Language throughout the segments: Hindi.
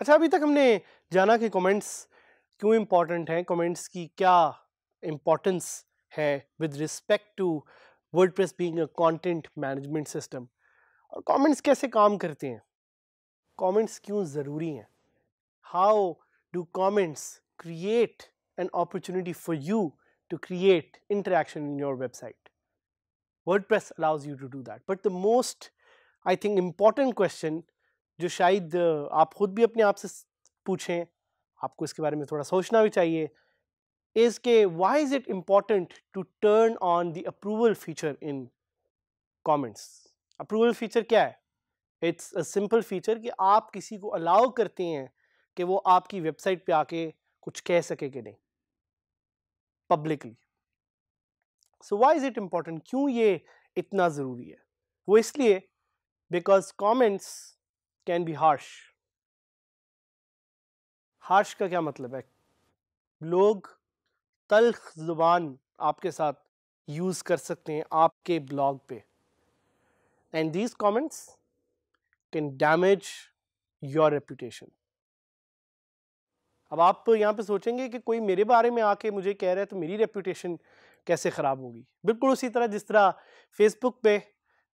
अच्छा अभी तक हमने जाना कि कमेंट्स क्यों इम्पॉर्टेंट हैं कमेंट्स की क्या इम्पोर्टेंस है with respect to WordPress being content management system और कमेंट्स कैसे काम करते हैं कमेंट्स क्यों ज़रूरी हैं how do comments create an opportunity for you to create interaction in your website WordPress allows you to do that but the most I think important question जो शायद आप खुद भी अपने आप से पूछें आपको इसके बारे में थोड़ा सोचना भी चाहिए इज़ के why is it important to turn on the approval feature in comments approval feature क्या है इट्स अ सिंपल फीचर कि आप किसी को अलाउ करते हैं कि वो आपकी वेबसाइट पे आके कुछ कह सके कि नहीं publicly so why is it important क्यों ये इतना ज़रूरी है वो इसलिए because comments can be harsh harsh का क्या मतलब है लोग तलख ज़ुबान आपके साथ यूज़ कर सकते हैं आपके ब्लॉग पे and these comments can damage your reputation अब आप यहाँ पे सोचेंगे कि कोई मेरे बारे में आके मुझे कह रहा है तो मेरी रेपूटेशन कैसे ख़राब होगी बिल्कुल उसी तरह जिस तरह फेसबुक पे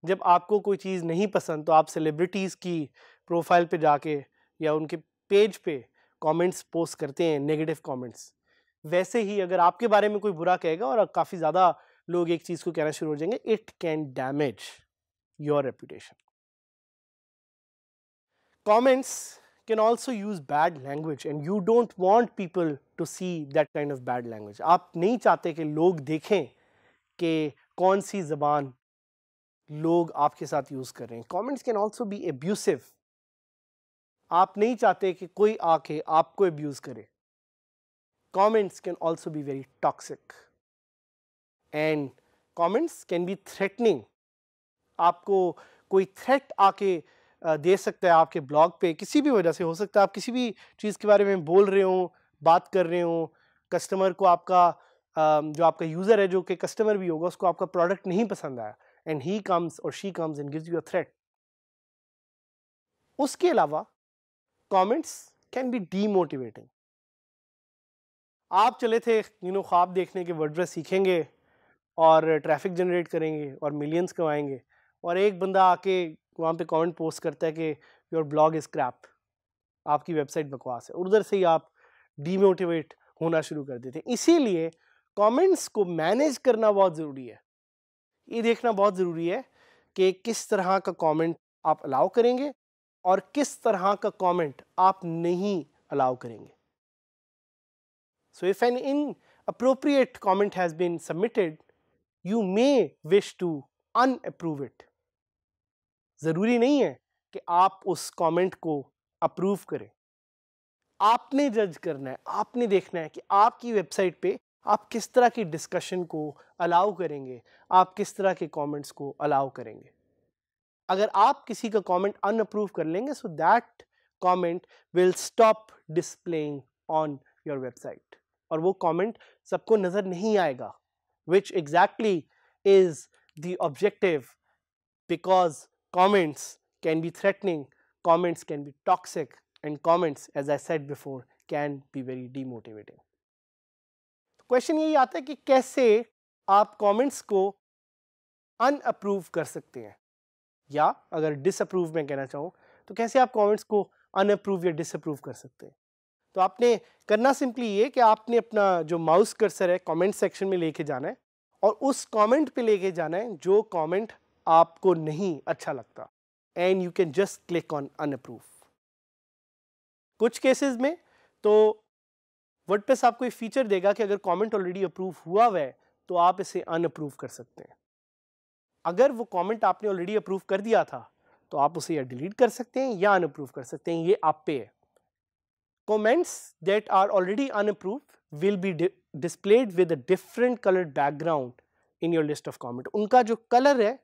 जब आपको कोई चीज़ नहीं पसंद तो आप सेलिब्रिटीज़ की प्रोफाइल पे जाके या उनके पेज पे कमेंट्स पोस्ट करते हैं नेगेटिव कमेंट्स वैसे ही अगर आपके बारे में कोई बुरा कहेगा और काफ़ी ज़्यादा लोग एक चीज़ को कहना शुरू हो जाएंगे it can damage your reputation comments can also use bad language and you don't want people to see that kind of bad language आप नहीं चाहते कि लोग देखें कि कौन सी ज़बान लोग आपके साथ यूज़ कर रहे हैं comments can also be abusive आप नहीं चाहते कि कोई आके आपको एब्यूज़ करे comments can also be very toxic and comments can be threatening आपको कोई थ्रेट आके दे सकता है आपके ब्लॉग पे किसी भी वजह से हो सकता है आप किसी भी चीज़ के बारे में बोल रहे हो बात कर रहे हो कस्टमर को आपका जो आपका यूज़र है जो कि कस्टमर भी होगा उसको आपका प्रोडक्ट नहीं पसंद आया एंड ही कम्स और she comes and gives you a threat उसके अलावा कमेंट्स कैन बी डीमोटिवेटिंग आप चले थे यू नो ख्वाब देखने के वर्ड्रेस सीखेंगे और ट्रैफिक जनरेट करेंगे और मिलियंस कमाएंगे और एक बंदा आके वहाँ पे कमेंट पोस्ट करता है कि योर ब्लॉग इज़ क्रैप आपकी वेबसाइट बकवास है उधर से ही आप डीमोटिवेट होना शुरू कर देते हैं इसीलिए कमेंट्स को मैनेज करना बहुत ज़रूरी है ये देखना बहुत ज़रूरी है कि किस तरह का कमेंट आप अलाउ करेंगे और किस तरह का कमेंट आप नहीं अलाउ करेंगे so an inappropriate comment has been submitted you may wish to unapprove it ज़रूरी नहीं है कि आप उस कमेंट को अप्रूव करें आपने जज करना है आपने देखना है कि आपकी वेबसाइट पे आप किस तरह की डिस्कशन को अलाउ करेंगे आप किस तरह के कमेंट्स को अलाउ करेंगे अगर आप किसी का कमेंट अनअप्रूव कर लेंगे so that comment will stop displaying on your website और वो कमेंट सबको नज़र नहीं आएगा which exactly is the objective because comments can be threatening comments can be toxic and comments as I said before can be very demotivating question यही आता है कि कैसे आप कमेंट्स को अनअप्रूव कर सकते हैं या अगर डिसअप्रूव में कहना चाहूँ तो कैसे आप कमेंट्स को अनअप्रूव या डिसअप्रूव कर सकते हैं तो आपने करना सिंपली ये कि आपने अपना जो माउस कर्सर है कमेंट सेक्शन में लेके जाना है और उस कमेंट पे लेके जाना है जो कमेंट आपको नहीं अच्छा लगता and you can just click on unapprove कुछ केसेस में तो वर्डप्रेस आपको ये फीचर देगा कि अगर कमेंट ऑलरेडी अप्रूव हुआ हुआ है तो आप इसे अनअप्रूव कर सकते हैं अगर वो कमेंट आपने ऑलरेडी अप्रूव कर दिया था तो आप उसे या डिलीट कर सकते हैं या अनअप्रूव कर सकते हैं ये आप पे है comments that are already unapprove will be displayed with a different different background in your list of of उनका जो कलर है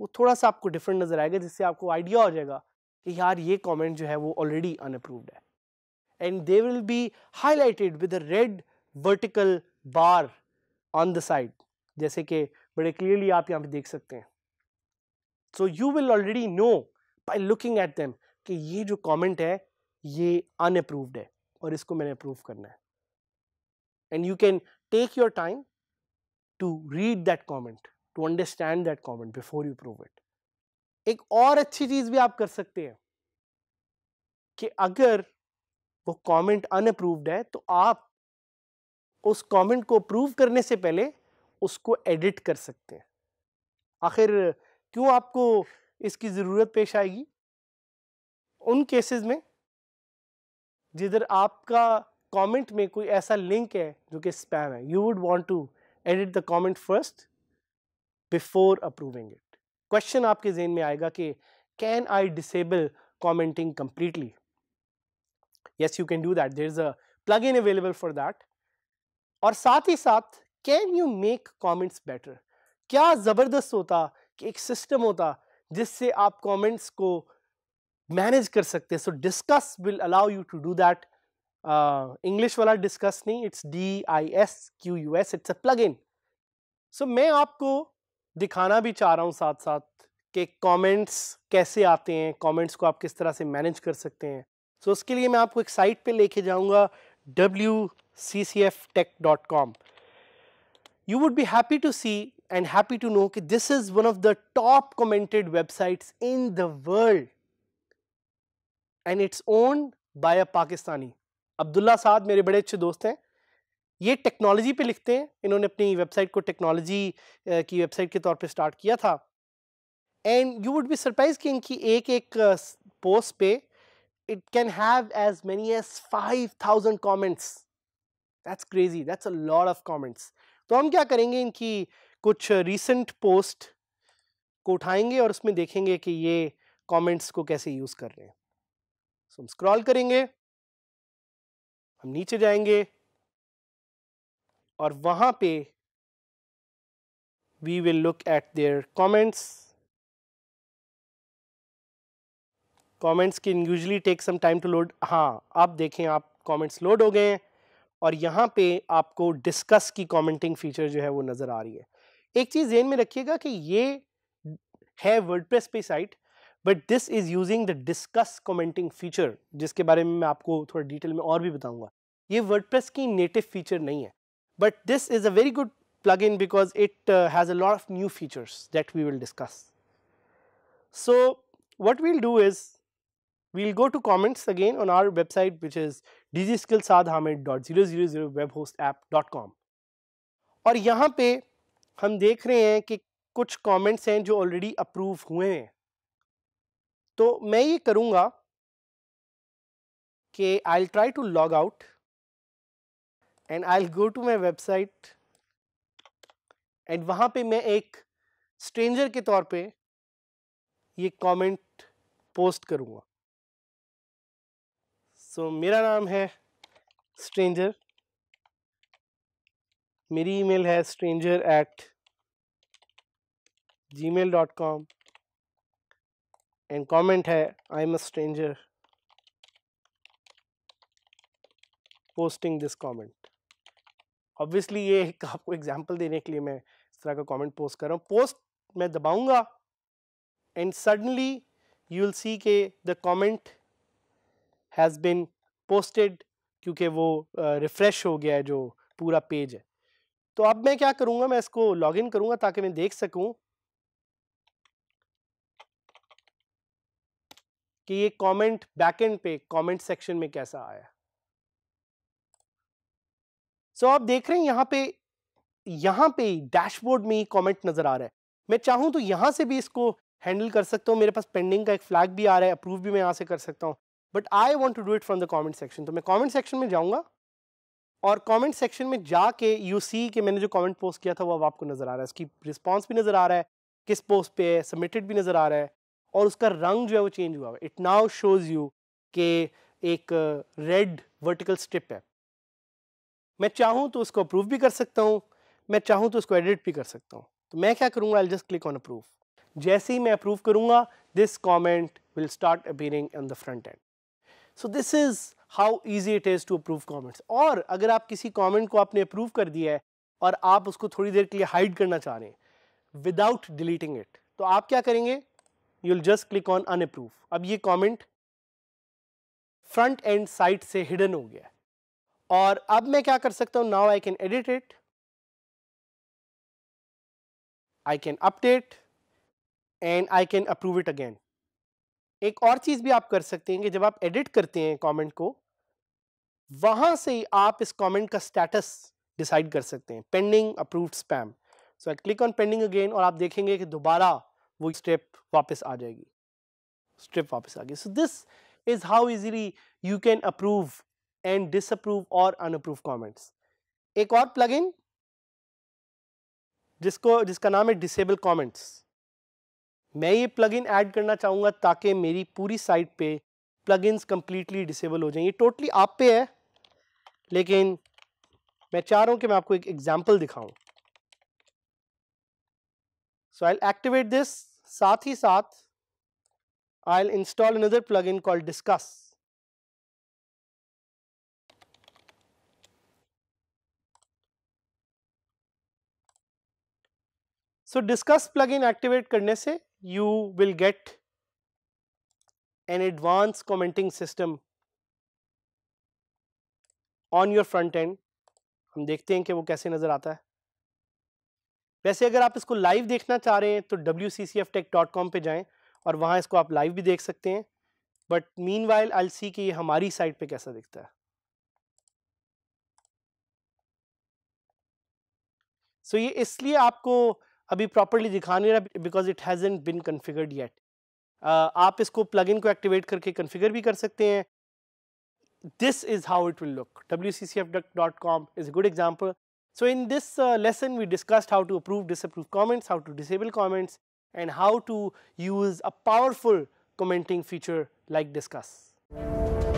वो थोड़ा सा आपको डिफरेंट नज़र आएगा जिससे आपको आइडिया हो जाएगा कि यार ये कॉमेंट जो है वो ऑलरेडी अनअप्रूव्ड है and they will be highlighted with a red vertical bar on the side जैसे कि बड़े क्लियरली आप यहाँ पे देख सकते हैं so you will already know by looking at them कि ये जो कमेंट है ये अनअप्रूव्ड है और इसको मैंने अप्रूव करना है and you can take your time to read that comment to understand that comment before you prove it एक और अच्छी चीज़ भी आप कर सकते हैं कि अगर वो कमेंट अनअप्रूव्ड है तो आप उस कमेंट को अप्रूव करने से पहले उसको एडिट कर सकते हैं आखिर क्यों आपको इसकी ज़रूरत पेश आएगी उन केसेस में जिधर आपका कमेंट में कोई ऐसा लिंक है जो कि स्पैम है you would want to edit the comment first before approving it question आपके जेन में आएगा कि can I disable completely yes you can do that there is a plugin available for that और साथ ही साथ can you make comments better क्या ज़बरदस्त होता कि एक सिस्टम होता जिससे आप कॉमेंट्स को मैनेज कर सकते हैं so Disqus will allow you to do that English वाला डिस्कस नहीं it's D I S Q U S it's a plugin सो मैं आपको दिखाना भी चाह रहा हूँ साथ साथ कि कॉमेंट्स कैसे आते हैं कॉमेंट्स को आप किस तरह से मैनेज कर सकते हैं सो so, उसके लिए मैं आपको एक साइट पे लेके जाऊँगा W C C F tech dot com you would be happy to see and happy to know this is one of the top commented websites in the world and it's owned by a Pakistani. Abdullah Saad मेरे बड़े अच्छे दोस्त हैं ये टेक्नोलॉजी पे लिखते हैं इन्होंने अपनी वेबसाइट को टेक्नोलॉजी की website You would be surprised किया था and you it can have as many as 5000 comments that's crazy that's a lot of comments तो हम क्या करेंगे इनकी कुछ रीसेंट पोस्ट को उठाएंगे और उसमें देखेंगे कि ये कमेंट्स को कैसे यूज़ कर रहे हैं सो हम स्क्रॉल करेंगे हम नीचे जाएंगे और वहां पे we will look at their comments comments can usually take some time to load हाँ आप देखें आप कमेंट्स लोड हो गए हैं और यहाँ पे आपको डिस्कस की कमेंटिंग फीचर जो है वो नज़र आ रही है एक चीज़ जेन में रखिएगा कि ये है वर्डप्रेस पे site but this is using the Disqus commenting feature जिसके बारे में मैं आपको थोड़ा डिटेल में और भी बताऊंगा ये वर्ड की नेटिव फीचर नहीं है but this is a very good plugin because it has a lot of new features that we will discuss so what we'll do is we will go to comments again on our website which is dgskillsadhamid.000webhostapp.com और यहाँ पे हम देख रहे हैं कि कुछ कमेंट्स हैं जो ऑलरेडी अप्रूव हुए हैं तो मैं ये करूँगा कि I try to log out and I go to my website एंड वहाँ पे मैं एक स्ट्रेंजर के तौर पे ये कमेंट पोस्ट करूँगा सो so, मेरा नाम है स्ट्रेंजर मेरी ईमेल है stranger at Gmail dot com and comment है I am a stranger posting this comment obviously ये एक आपको एग्जाम्पल देने के लिए मैं इस तरह का कॉमेंट पोस्ट कर रहा हूँ पोस्ट मैं दबाऊंगा and suddenly you will see के the comment has been posted क्योंकि वो रिफ़्रेश हो गया है जो पूरा पेज है तो अब मैं क्या करूँगा मैं इसको लॉग इन करूँगा ताकि मैं देख सकूँ कि ये कमेंट बैकएंड पे कमेंट सेक्शन में कैसा आया सो so, आप देख रहे हैं यहाँ पे यहां पे डैशबोर्ड में ही कमेंट नज़र आ रहा है मैं चाहूं तो यहां से भी इसको हैंडल कर सकता हूँ मेरे पास पेंडिंग का एक फ्लैग भी आ रहा है अप्रूव भी मैं यहां से कर सकता हूँ but I want to do it from the comment section तो मैं कॉमेंट सेक्शन में जाऊँगा और कमेंट सेक्शन में जाके यू सी कि मैंने जो कमेंट पोस्ट किया था वो अब आपको नज़र आ रहा है उसकी रिस्पॉन्स भी नज़र आ रहा है किस पोस्ट पे है सबमिटेड भी नज़र आ रहा है और उसका रंग जो है वो चेंज हुआ है इट नाउ शोज़ यू कि एक रेड वर्टिकल स्ट्रिप है मैं चाहूँ तो उसको अप्रूव भी कर सकता हूँ मैं चाहूँ तो उसको एडिट भी कर सकता हूँ तो मैं क्या करूँगा I just click on approve जैसे ही मैं अप्रूव करूँगा this comment will start appearing on the front end so this is how easy it is to approve comments और अगर आप किसी कॉमेंट को आपने अप्रूव कर दिया है और आप उसको थोड़ी देर के लिए हाइड करना चाह रहे हैं विदाउट डिलीटिंग इट तो आप क्या करेंगे you'll just click on unapprove अब ये कॉमेंट फ्रंट एंड साइड से हिडन हो गया और अब मैं क्या कर सकता हूं now I can edit it I can update and I can approve it again एक और चीज भी आप कर सकते हैं कि जब आप एडिट करते हैं कमेंट को वहां से आप इस कमेंट का स्टेटस डिसाइड कर सकते हैं pending approved spam so I click on pending again और आप देखेंगे कि दोबारा वो स्टेप वापस आ जाएगी स्टेप वापस आ गई so this is how easily you can approve and disapprove और अनअप्रूव कमेंट्स एक और प्लगइन जिसको जिसका नाम है डिसेबल कमेंट्स मैं ये प्लगइन ऐड करना चाहूँगा ताकि मेरी पूरी साइट पे प्लगइन्स कम्प्लीटली डिसेबल हो जाएं ये टोटली आप पे है लेकिन मैं चाह रहा हूँ कि मैं आपको एक एग्जाम्पल दिखाऊँ सो आई एक्टिवेट दिस साथ ही साथ I install another plugin call Disqus so Disqus plugin activate करने से you will get an advanced commenting system on your front end. हम देखते हैं कि वो कैसे नज़र आता है वैसे अगर आप इसको लाइव देखना चाह रहे हैं तो डब्ल्यू डॉट कॉम पर जाएं और वहाँ इसको आप लाइव भी देख सकते हैं but meanwhile I see कि ये हमारी साइट पे कैसा दिखता है सो so ये इसलिए आपको अभी प्रॉपरली दिखा नहीं रहा because it hasn't been configured yet आप इसको प्लग इन को एक्टिवेट करके कन्फिगर भी कर सकते हैं this is how it will look W C C F dot com is a good example so in this lesson we discussed how to approve disapprove comments how to disable comments and how to use a powerful commenting feature like discuss